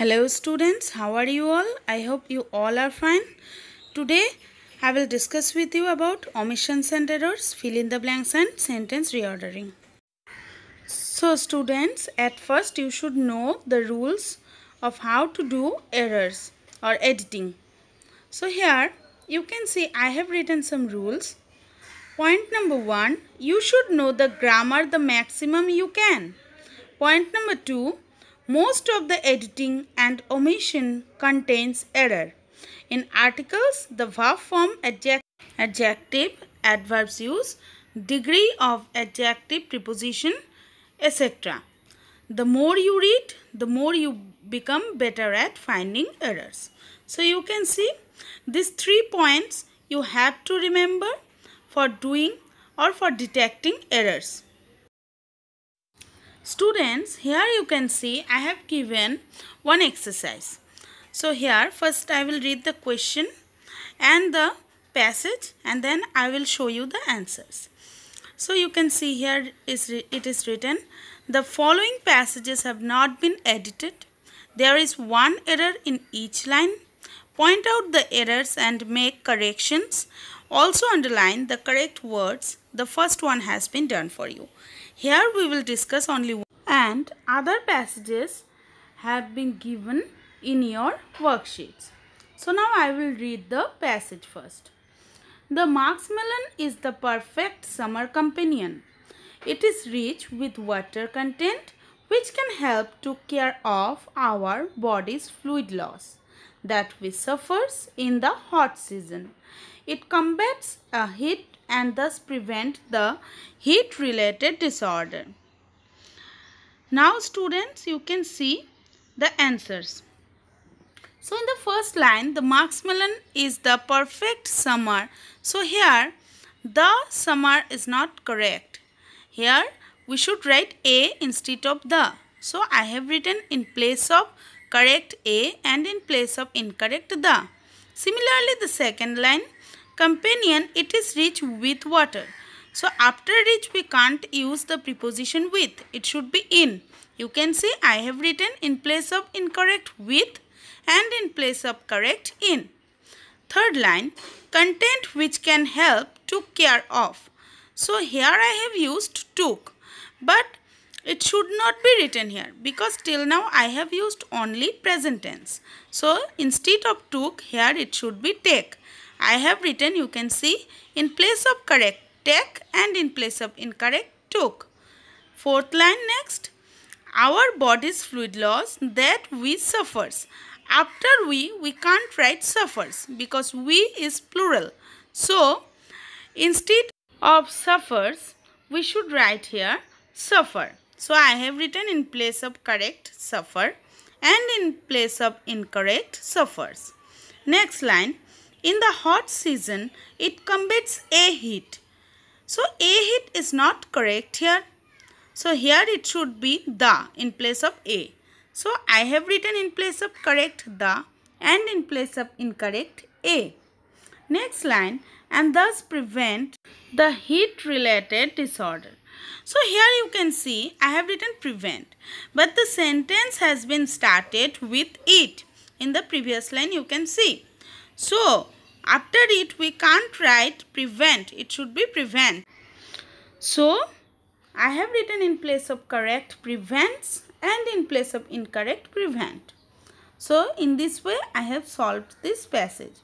Hello students, how are you all? I hope you all are fine. Today I will discuss with you about omissions and errors, fill in the blanks and sentence reordering. So students, at first you should know the rules of how to do errors or editing. So here you can see I have written some rules. Point number one, you should know the grammar the maximum you can. Point number two, most of the editing and omission contains error. In articles, the verb form adject adjective, adverbs use, degree of adjective preposition, etc. The more you read, the more you become better at finding errors. So you can see these three points you have to remember for doing or for detecting errors. Students, here you can see I have given one exercise. So here first I will read the question and the passage and then I will show you the answers. So you can see here is it is written the following passages have not been edited. There is one error in each line. Point out the errors and make corrections. Also underline the correct words. The first one has been done for you. Here we will discuss only one and other passages have been given in your worksheets. So now I will read the passage first. The marshmallow is the perfect summer companion. It is rich with water content which can help to care of our body's fluid loss that we suffers in the hot season. It combats a heat and thus prevent the heat related disorder. Now students you can see the answers. So in the first line the marshmallow is the perfect summer. So here the summer is not correct. Here we should write A instead of the. So I have written in place of correct A and in place of incorrect the. Similarly the second line companion it is rich with water so after rich we can't use the preposition with it should be in you can see i have written in place of incorrect with and in place of correct in third line content which can help took care of so here i have used took but it should not be written here because till now I have used only present tense. So instead of took here it should be take. I have written you can see in place of correct take and in place of incorrect took. Fourth line next. Our body's fluid loss that we suffers. After we, we can't write suffers because we is plural. So, instead of suffers, we should write here suffer. So, I have written in place of correct suffer and in place of incorrect suffers. Next line in the hot season, it combats a heat. So a heat is not correct here. So here it should be the in place of a. So I have written in place of correct the and in place of incorrect a. Next line and thus prevent the heat related disorder. So here you can see I have written prevent but the sentence has been started with it. In the previous line you can see. So, after it we can't write prevent. It should be prevent. So, I have written in place of correct prevents and in place of incorrect prevent. So, in this way I have solved this passage.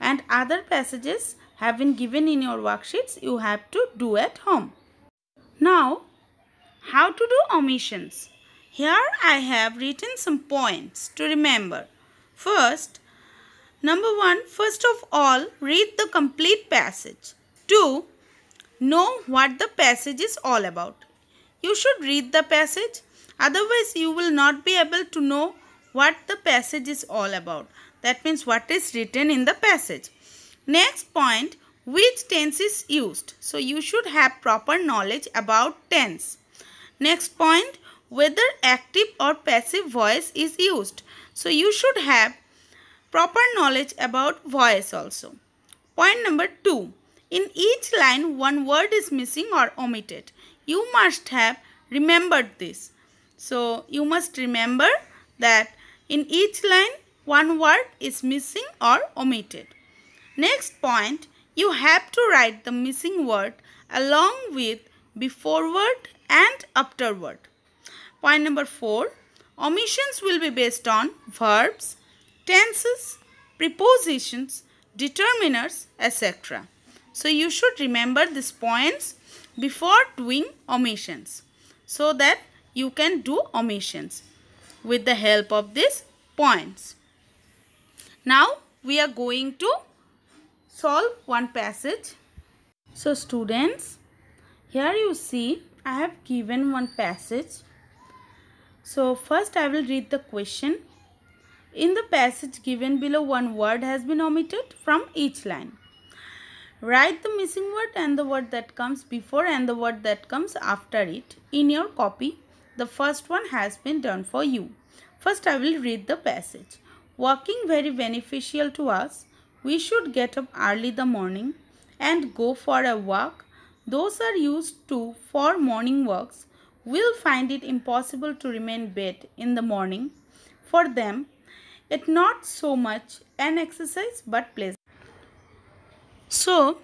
And other passages have been given in your worksheets you have to do at home. Now, how to do omissions. Here I have written some points to remember. First, Number one, first of all, read the complete passage. Two, know what the passage is all about. You should read the passage, otherwise, you will not be able to know what the passage is all about. That means what is written in the passage. Next point, which tense is used. So, you should have proper knowledge about tense. Next point, whether active or passive voice is used. So, you should have proper knowledge about voice also. Point number 2. In each line one word is missing or omitted. You must have remembered this. So you must remember that in each line one word is missing or omitted. Next point, you have to write the missing word along with before word and after word. Point number 4, omissions will be based on verbs, tenses, prepositions, determiners, etc. So you should remember these points before doing omissions so that you can do omissions with the help of these points. Now we are going to solve one passage. So students, here you see I have given one passage. So first I will read the question in the passage given below, one word has been omitted from each line. Write the missing word and the word that comes before and the word that comes after it in your copy. The first one has been done for you. First, I will read the passage. Walking very beneficial to us. We should get up early the morning and go for a walk. Those are used to for morning walks will find it impossible to remain bed in the morning. For them, it not so much an exercise but pleasure. So,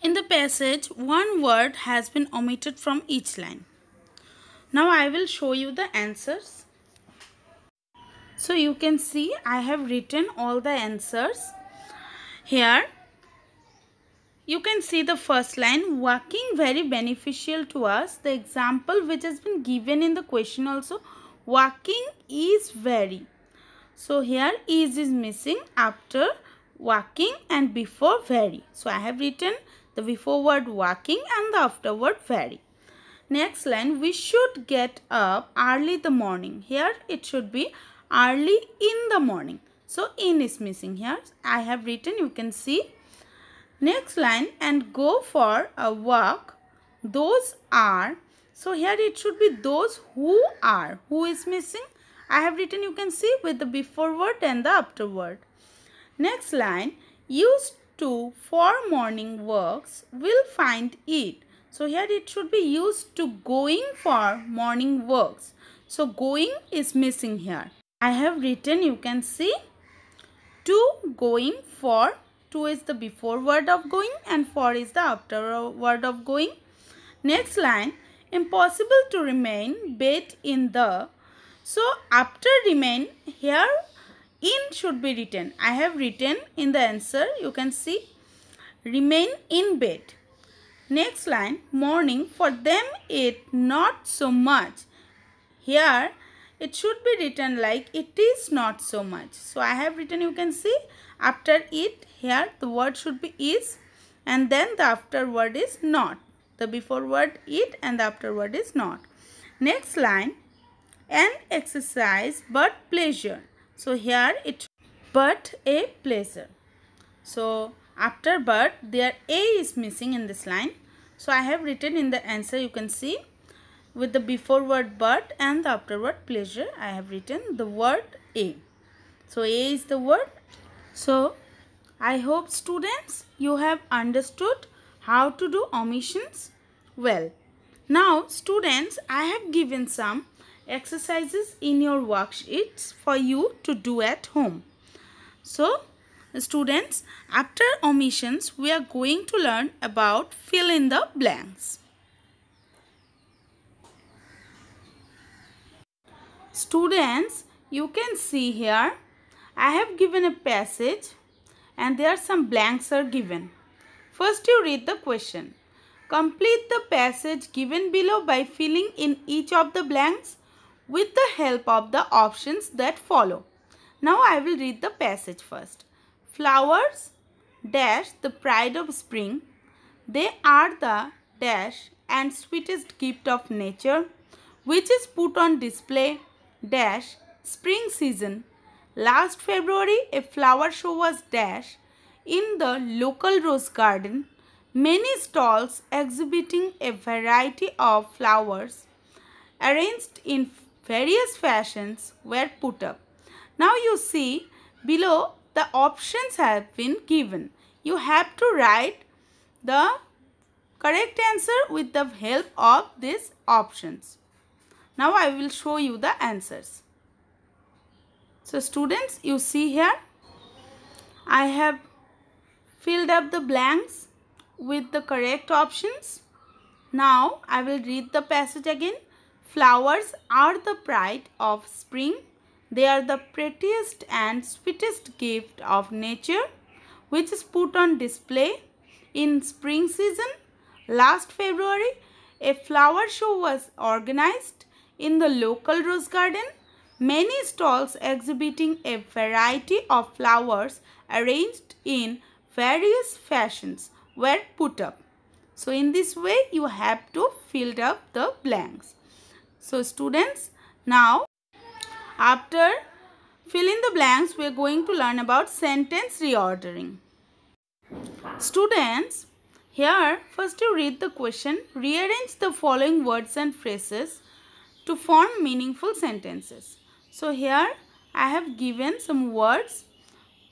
in the passage, one word has been omitted from each line. Now I will show you the answers. So you can see I have written all the answers here. You can see the first line, working very beneficial to us. The example which has been given in the question also, working is very. So here is is missing after walking and before very. So I have written the before word walking and the after word very. Next line, we should get up early the morning. Here it should be early in the morning. So in is missing here. I have written, you can see. Next line, and go for a walk. Those are, so here it should be those who are. Who is missing? I have written you can see with the before word and the after word. Next line used to for morning works will find it. So here it should be used to going for morning works. So going is missing here. I have written you can see to going for to is the before word of going and for is the after word of going. Next line impossible to remain bathed in the so after remain here in should be written. I have written in the answer you can see remain in bed. Next line morning for them it not so much. Here it should be written like it is not so much. So I have written you can see after it here the word should be is and then the after word is not. The before word it and the after word is not. Next line an exercise but pleasure so here it but a pleasure so after but there a is missing in this line so i have written in the answer you can see with the before word but and the after word pleasure i have written the word a so a is the word so i hope students you have understood how to do omissions well now students i have given some exercises in your worksheets for you to do at home. So, students, after omissions, we are going to learn about fill in the blanks. Students, you can see here, I have given a passage and there some blanks are given. First you read the question. Complete the passage given below by filling in each of the blanks with the help of the options that follow. Now I will read the passage first. Flowers dash the pride of spring. They are the dash and sweetest gift of nature which is put on display dash spring season. Last February a flower show was dash in the local rose garden. Many stalls exhibiting a variety of flowers arranged in various fashions were put up. Now you see below the options have been given. You have to write the correct answer with the help of these options. Now I will show you the answers. So students you see here I have filled up the blanks with the correct options. Now I will read the passage again. Flowers are the pride of spring. They are the prettiest and sweetest gift of nature which is put on display in spring season. Last February, a flower show was organized in the local rose garden. Many stalls exhibiting a variety of flowers arranged in various fashions were put up. So in this way you have to fill up the blanks. So students, now after fill in the blanks, we are going to learn about sentence reordering. Students, here first you read the question, rearrange the following words and phrases to form meaningful sentences. So here I have given some words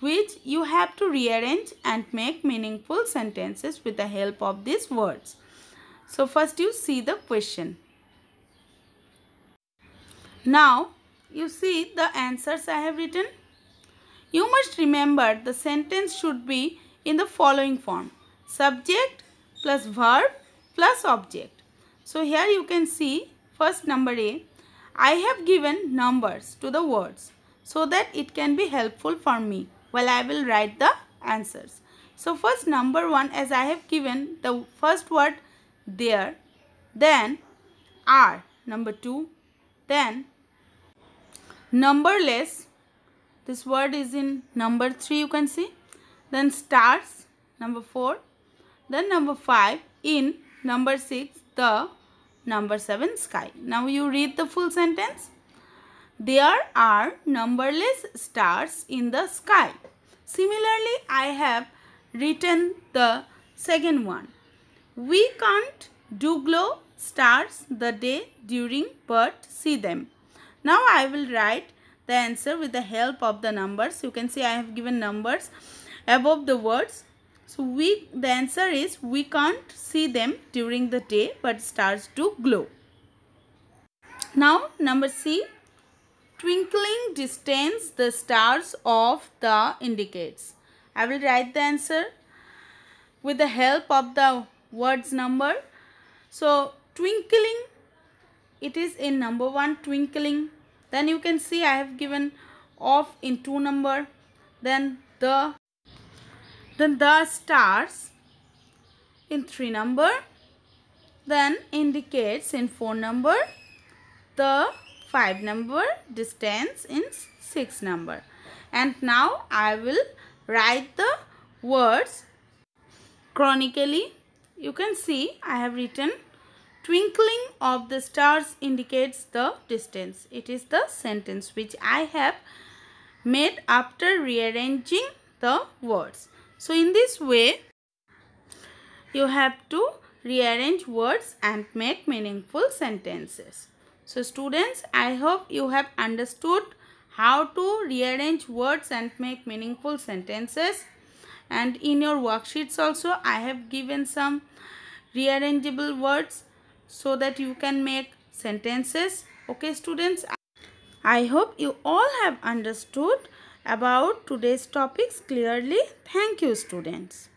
which you have to rearrange and make meaningful sentences with the help of these words. So first you see the question. Now, you see the answers I have written. You must remember the sentence should be in the following form. Subject plus verb plus object. So, here you can see first number A. I have given numbers to the words so that it can be helpful for me while I will write the answers. So, first number 1 as I have given the first word there, then are number 2, then numberless this word is in number 3 you can see then stars number 4 then number 5 in number 6 the number 7 sky now you read the full sentence there are numberless stars in the sky similarly i have written the second one we can't do glow stars the day during but see them now I will write the answer with the help of the numbers. You can see I have given numbers above the words. So we the answer is we can't see them during the day but stars do glow. Now number C twinkling distance the stars of the indicates. I will write the answer with the help of the words number. So twinkling it is in number 1 twinkling then you can see I have given off in two number then the then the stars in three number then indicates in four number the five number distance in six number and now I will write the words chronically you can see I have written twinkling of the stars indicates the distance. It is the sentence which I have made after rearranging the words. So, in this way, you have to rearrange words and make meaningful sentences. So, students, I hope you have understood how to rearrange words and make meaningful sentences. And in your worksheets also, I have given some rearrangeable words so that you can make sentences okay students i hope you all have understood about today's topics clearly thank you students